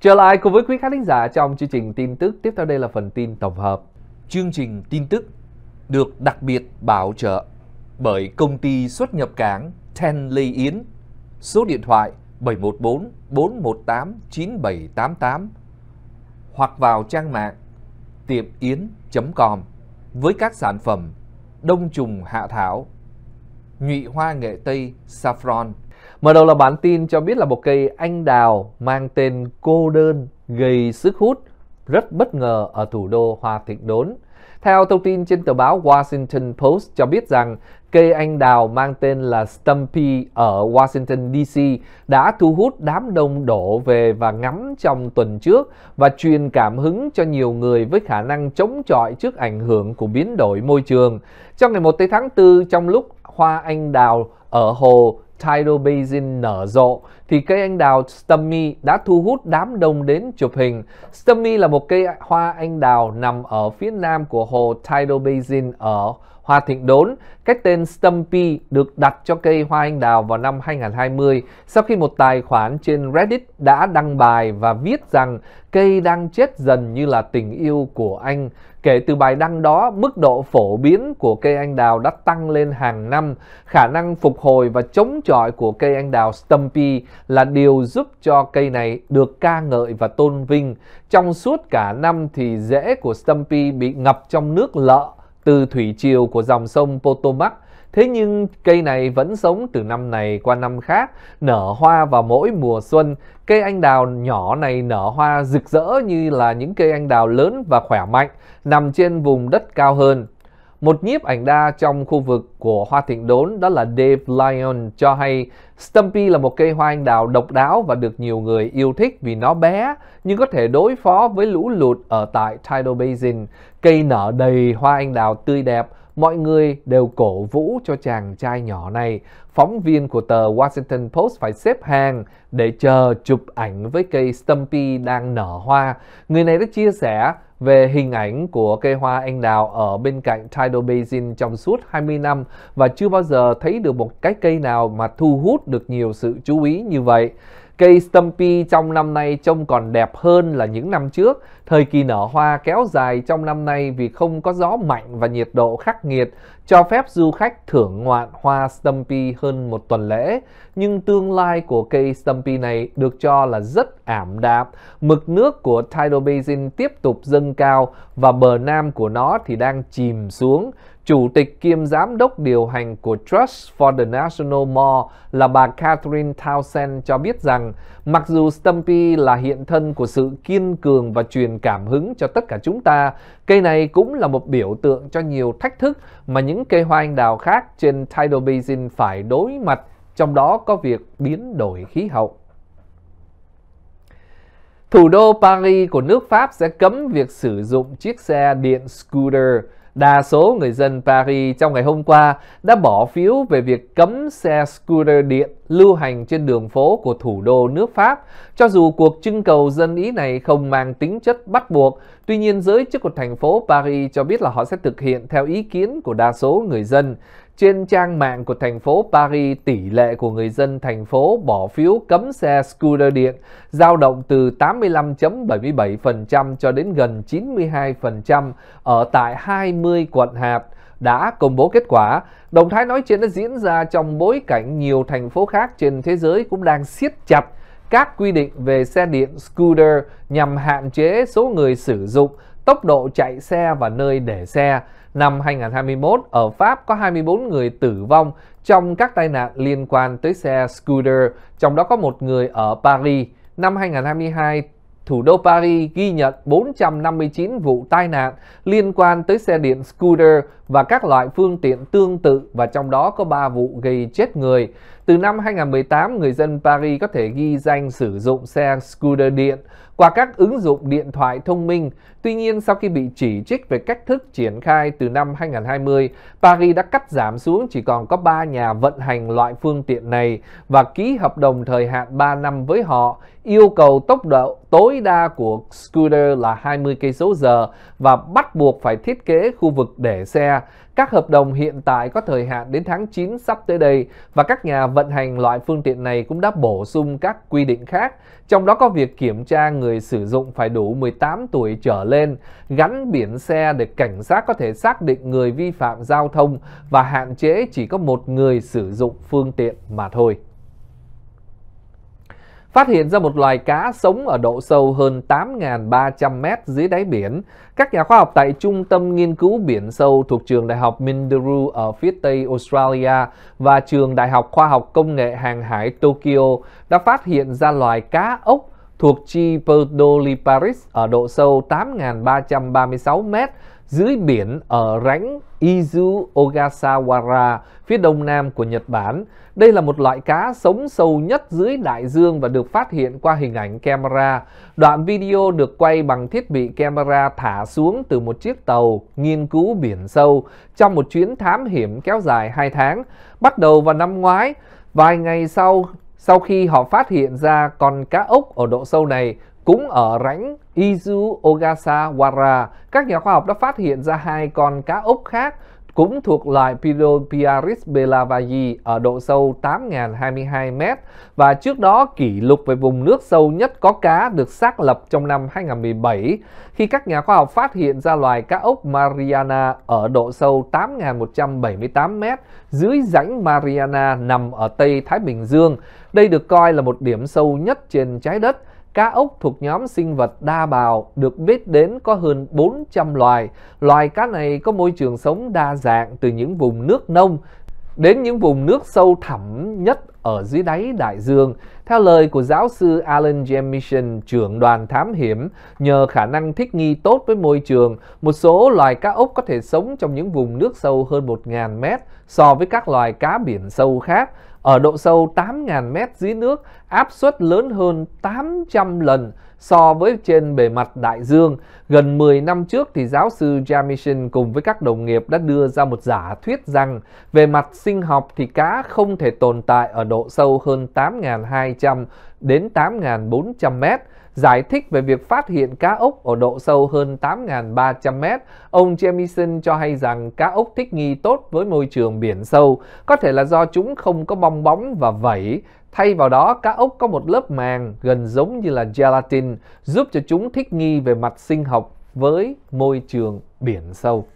Trở lại cùng với quý khán giả trong chương trình tin tức, tiếp theo đây là phần tin tổng hợp. Chương trình tin tức được đặc biệt bảo trợ bởi công ty xuất nhập cảng Ten Lê Yến, số điện thoại 714 418 9788 hoặc vào trang mạng tiệm yến.com với các sản phẩm đông trùng hạ thảo, nhụy hoa nghệ Tây saffron, Mở đầu là bản tin cho biết là một cây anh đào mang tên cô đơn gây sức hút rất bất ngờ ở thủ đô Hoa Thịnh Đốn. Theo thông tin trên tờ báo Washington Post cho biết rằng cây anh đào mang tên là Stumpy ở Washington DC đã thu hút đám đông đổ về và ngắm trong tuần trước và truyền cảm hứng cho nhiều người với khả năng chống chọi trước ảnh hưởng của biến đổi môi trường. Trong ngày 1 tháng 4 trong lúc hoa anh đào ở hồ Tidal Basin nở rộ thì cây anh đào Stummy đã thu hút đám đông đến chụp hình. Stummy là một cây hoa anh đào nằm ở phía nam của hồ Tidal Basin ở Hoa Thịnh Đốn. Cái tên Stumpy được đặt cho cây hoa anh đào vào năm 2020 sau khi một tài khoản trên Reddit đã đăng bài và viết rằng cây đang chết dần như là tình yêu của anh. Kể từ bài đăng đó, mức độ phổ biến của cây anh đào đã tăng lên hàng năm. Khả năng phục hồi và chống chọi của cây anh đào Stumpy là điều giúp cho cây này được ca ngợi và tôn vinh. Trong suốt cả năm thì rễ của Stumpy bị ngập trong nước lợ từ thủy triều của dòng sông Potomac Thế nhưng cây này vẫn sống từ năm này qua năm khác, nở hoa vào mỗi mùa xuân. Cây anh đào nhỏ này nở hoa rực rỡ như là những cây anh đào lớn và khỏe mạnh, nằm trên vùng đất cao hơn. Một nhiếp ảnh đa trong khu vực của hoa thịnh đốn đó là Dave Lyon cho hay Stumpy là một cây hoa anh đào độc đáo và được nhiều người yêu thích vì nó bé nhưng có thể đối phó với lũ lụt ở tại Tidal Basin. Cây nở đầy hoa anh đào tươi đẹp mọi người đều cổ vũ cho chàng trai nhỏ này. Phóng viên của tờ Washington Post phải xếp hàng để chờ chụp ảnh với cây Stumpy đang nở hoa. Người này đã chia sẻ về hình ảnh của cây hoa anh đào ở bên cạnh Tidal Basin trong suốt 20 năm và chưa bao giờ thấy được một cái cây nào mà thu hút được nhiều sự chú ý như vậy. Cây Stumpy trong năm nay trông còn đẹp hơn là những năm trước. Thời kỳ nở hoa kéo dài trong năm nay vì không có gió mạnh và nhiệt độ khắc nghiệt, cho phép du khách thưởng ngoạn hoa Stumpy hơn một tuần lễ. Nhưng tương lai của cây Stumpy này được cho là rất ảm đạm. Mực nước của tidal basin tiếp tục dâng cao và bờ nam của nó thì đang chìm xuống. Chủ tịch kiêm giám đốc điều hành của Trust for the National Mall là bà Catherine Townsend cho biết rằng mặc dù Stumpy là hiện thân của sự kiên cường và truyền cảm hứng cho tất cả chúng ta, cây này cũng là một biểu tượng cho nhiều thách thức mà những cây hoa anh đào khác trên Tidal Basin phải đối mặt, trong đó có việc biến đổi khí hậu. Thủ đô Paris của nước Pháp sẽ cấm việc sử dụng chiếc xe điện scooter – đa số người dân Paris trong ngày hôm qua đã bỏ phiếu về việc cấm xe scooter điện lưu hành trên đường phố của thủ đô nước Pháp. Cho dù cuộc trưng cầu dân ý này không mang tính chất bắt buộc, tuy nhiên giới chức của thành phố Paris cho biết là họ sẽ thực hiện theo ý kiến của đa số người dân. Trên trang mạng của thành phố Paris, tỷ lệ của người dân thành phố bỏ phiếu cấm xe scooter điện dao động từ 85.77% cho đến gần 92% ở tại 20 quận hạt đã công bố kết quả. Động thái nói trên đã diễn ra trong bối cảnh nhiều thành phố khác trên thế giới cũng đang siết chặt các quy định về xe điện scooter nhằm hạn chế số người sử dụng, tốc độ chạy xe và nơi để xe năm 2021 ở Pháp có 24 người tử vong trong các tai nạn liên quan tới xe scooter, trong đó có một người ở Paris. Năm 2022, thủ đô Paris ghi nhận 459 vụ tai nạn liên quan tới xe điện scooter và các loại phương tiện tương tự và trong đó có 3 vụ gây chết người. Từ năm 2018, người dân Paris có thể ghi danh sử dụng xe scooter điện qua các ứng dụng điện thoại thông minh. Tuy nhiên, sau khi bị chỉ trích về cách thức triển khai từ năm 2020, Paris đã cắt giảm xuống chỉ còn có 3 nhà vận hành loại phương tiện này và ký hợp đồng thời hạn 3 năm với họ, yêu cầu tốc độ tối đa của scooter là 20 cây số giờ và bắt buộc phải thiết kế khu vực để xe các hợp đồng hiện tại có thời hạn đến tháng 9 sắp tới đây và các nhà vận hành loại phương tiện này cũng đã bổ sung các quy định khác, trong đó có việc kiểm tra người sử dụng phải đủ 18 tuổi trở lên, gắn biển xe để cảnh sát có thể xác định người vi phạm giao thông và hạn chế chỉ có một người sử dụng phương tiện mà thôi phát hiện ra một loài cá sống ở độ sâu hơn 8.300 mét dưới đáy biển. Các nhà khoa học tại Trung tâm Nghiên cứu Biển Sâu thuộc Trường Đại học Mindoro ở phía Tây Australia và Trường Đại học Khoa học Công nghệ Hàng hải Tokyo đã phát hiện ra loài cá ốc thuộc Chipodoli Paris ở độ sâu 8.336 m dưới biển ở rãnh Izu Ogasawara phía đông nam của Nhật Bản. Đây là một loại cá sống sâu nhất dưới đại dương và được phát hiện qua hình ảnh camera. Đoạn video được quay bằng thiết bị camera thả xuống từ một chiếc tàu nghiên cứu biển sâu trong một chuyến thám hiểm kéo dài 2 tháng. Bắt đầu vào năm ngoái, Vài ngày sau, sau khi họ phát hiện ra con cá ốc ở độ sâu này cũng ở rãnh Izu Ogasawara, các nhà khoa học đã phát hiện ra hai con cá ốc khác cũng thuộc loại Pilopiaris belavayi ở độ sâu 8.022m và trước đó kỷ lục về vùng nước sâu nhất có cá được xác lập trong năm 2017 khi các nhà khoa học phát hiện ra loài cá ốc Mariana ở độ sâu 8.178m dưới rãnh Mariana nằm ở Tây Thái Bình Dương. Đây được coi là một điểm sâu nhất trên trái đất Cá ốc thuộc nhóm sinh vật đa bào được biết đến có hơn 400 loài. Loài cá này có môi trường sống đa dạng từ những vùng nước nông đến những vùng nước sâu thẳm nhất ở dưới đáy đại dương. Theo lời của giáo sư Alan James trưởng đoàn thám hiểm, nhờ khả năng thích nghi tốt với môi trường, một số loài cá ốc có thể sống trong những vùng nước sâu hơn 1.000 mét so với các loài cá biển sâu khác ở độ sâu 8.000 mét dưới nước, áp suất lớn hơn 800 lần so với trên bề mặt đại dương. Gần 10 năm trước thì giáo sư Jamison cùng với các đồng nghiệp đã đưa ra một giả thuyết rằng về mặt sinh học thì cá không thể tồn tại ở độ sâu hơn 8.200 đến 8.400 mét. Giải thích về việc phát hiện cá ốc ở độ sâu hơn 8.300m, ông Jamison cho hay rằng cá ốc thích nghi tốt với môi trường biển sâu, có thể là do chúng không có bong bóng và vẩy, Thay vào đó, cá ốc có một lớp màng gần giống như là gelatin, giúp cho chúng thích nghi về mặt sinh học với môi trường biển sâu.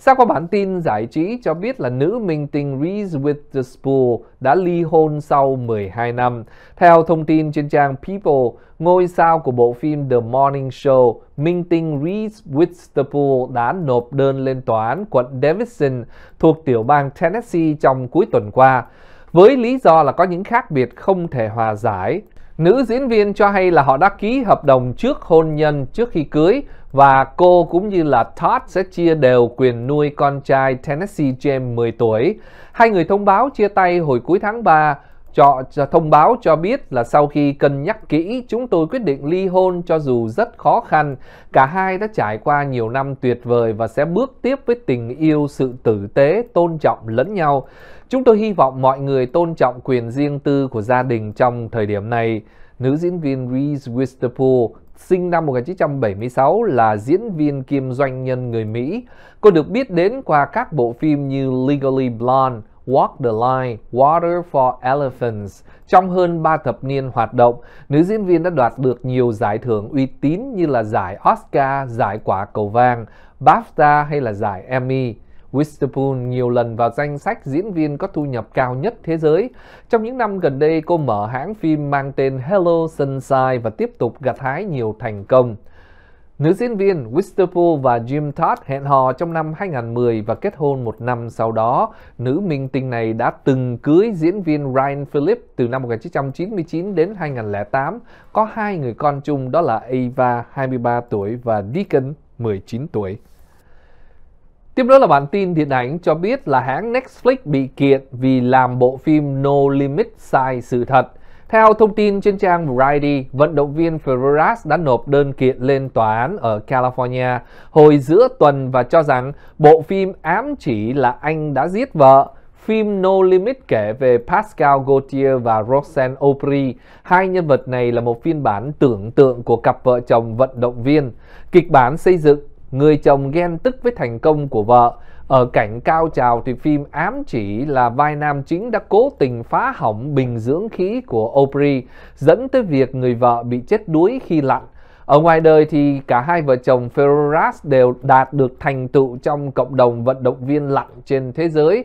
Xét có bản tin giải trí cho biết là nữ minh tinh Reese Witherspoon đã ly hôn sau 12 năm. Theo thông tin trên trang People, ngôi sao của bộ phim The Morning Show, minh tinh Reese Witherspoon đã nộp đơn lên tòa án quận Davidson thuộc tiểu bang Tennessee trong cuối tuần qua. Với lý do là có những khác biệt không thể hòa giải, nữ diễn viên cho hay là họ đã ký hợp đồng trước hôn nhân trước khi cưới và cô cũng như là Todd sẽ chia đều quyền nuôi con trai Tennessee James 10 tuổi. Hai người thông báo chia tay hồi cuối tháng 3 cho, cho thông báo cho biết là sau khi cân nhắc kỹ chúng tôi quyết định ly hôn cho dù rất khó khăn cả hai đã trải qua nhiều năm tuyệt vời và sẽ bước tiếp với tình yêu sự tử tế tôn trọng lẫn nhau chúng tôi hy vọng mọi người tôn trọng quyền riêng tư của gia đình trong thời điểm này nữ diễn viên Reese Witherspoon sinh năm 1976 là diễn viên kiêm doanh nhân người Mỹ. Cô được biết đến qua các bộ phim như Legally Blonde, Walk the Line, Water for Elephants. Trong hơn 3 thập niên hoạt động, nữ diễn viên đã đoạt được nhiều giải thưởng uy tín như là giải Oscar, giải quả cầu vàng, BAFTA hay là giải Emmy. Witherspoon nhiều lần vào danh sách diễn viên có thu nhập cao nhất thế giới. Trong những năm gần đây, cô mở hãng phim mang tên Hello Sunshine và tiếp tục gặt hái nhiều thành công. Nữ diễn viên Wisterpool và Jim Todd hẹn hò trong năm 2010 và kết hôn một năm sau đó. Nữ minh tinh này đã từng cưới diễn viên Ryan Phillips từ năm 1999 đến 2008, có hai người con chung đó là Ava 23 tuổi và Deacon 19 tuổi. Tiếp đó là bản tin điện ảnh cho biết là hãng Netflix bị kiện vì làm bộ phim No Limit sai sự thật. Theo thông tin trên trang Variety, vận động viên Ferreras đã nộp đơn kiện lên tòa án ở California hồi giữa tuần và cho rằng bộ phim ám chỉ là anh đã giết vợ. Phim No Limit kể về Pascal Gaultier và Roxanne Aubry. Hai nhân vật này là một phiên bản tưởng tượng của cặp vợ chồng vận động viên. Kịch bản xây dựng Người chồng ghen tức với thành công của vợ. Ở cảnh cao trào thì phim ám chỉ là vai nam chính đã cố tình phá hỏng bình dưỡng khí của Aubrey, dẫn tới việc người vợ bị chết đuối khi lặn. Ở ngoài đời thì cả hai vợ chồng Ferraras đều đạt được thành tựu trong cộng đồng vận động viên lặn trên thế giới.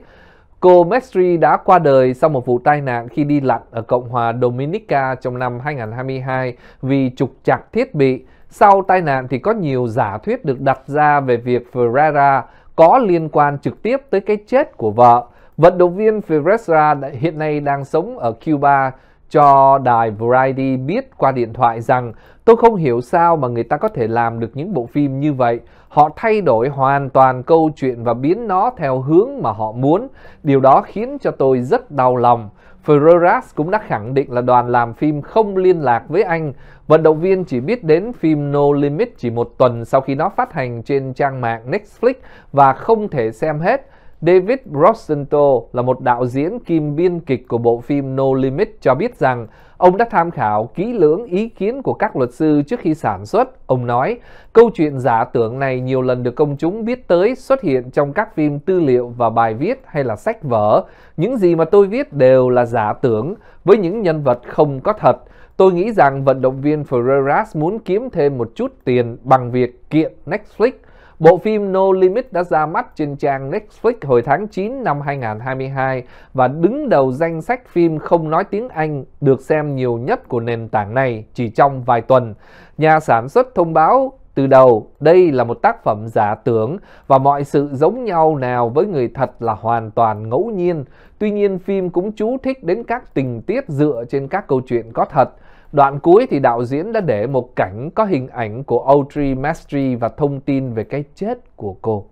Cô Mestri đã qua đời sau một vụ tai nạn khi đi lặn ở Cộng hòa Dominica trong năm 2022 vì trục trặc thiết bị. Sau tai nạn thì có nhiều giả thuyết được đặt ra về việc Ferrara có liên quan trực tiếp tới cái chết của vợ. Vận động viên Ferreira hiện nay đang sống ở Cuba cho đài Variety biết qua điện thoại rằng tôi không hiểu sao mà người ta có thể làm được những bộ phim như vậy. Họ thay đổi hoàn toàn câu chuyện và biến nó theo hướng mà họ muốn. Điều đó khiến cho tôi rất đau lòng. Ferreras cũng đã khẳng định là đoàn làm phim không liên lạc với anh. Vận động viên chỉ biết đến phim No Limit chỉ một tuần sau khi nó phát hành trên trang mạng Netflix và không thể xem hết. David Rosenthal là một đạo diễn kim biên kịch của bộ phim No Limit cho biết rằng ông đã tham khảo kỹ lưỡng ý kiến của các luật sư trước khi sản xuất. Ông nói, câu chuyện giả tưởng này nhiều lần được công chúng biết tới xuất hiện trong các phim tư liệu và bài viết hay là sách vở. Những gì mà tôi viết đều là giả tưởng với những nhân vật không có thật. Tôi nghĩ rằng vận động viên Ferreras muốn kiếm thêm một chút tiền bằng việc kiện Netflix Bộ phim No Limit đã ra mắt trên trang Netflix hồi tháng 9 năm 2022 và đứng đầu danh sách phim không nói tiếng Anh được xem nhiều nhất của nền tảng này chỉ trong vài tuần. Nhà sản xuất thông báo từ đầu đây là một tác phẩm giả tưởng và mọi sự giống nhau nào với người thật là hoàn toàn ngẫu nhiên tuy nhiên phim cũng chú thích đến các tình tiết dựa trên các câu chuyện có thật Đoạn cuối thì đạo diễn đã để một cảnh có hình ảnh của Audrey Mastry và thông tin về cái chết của cô.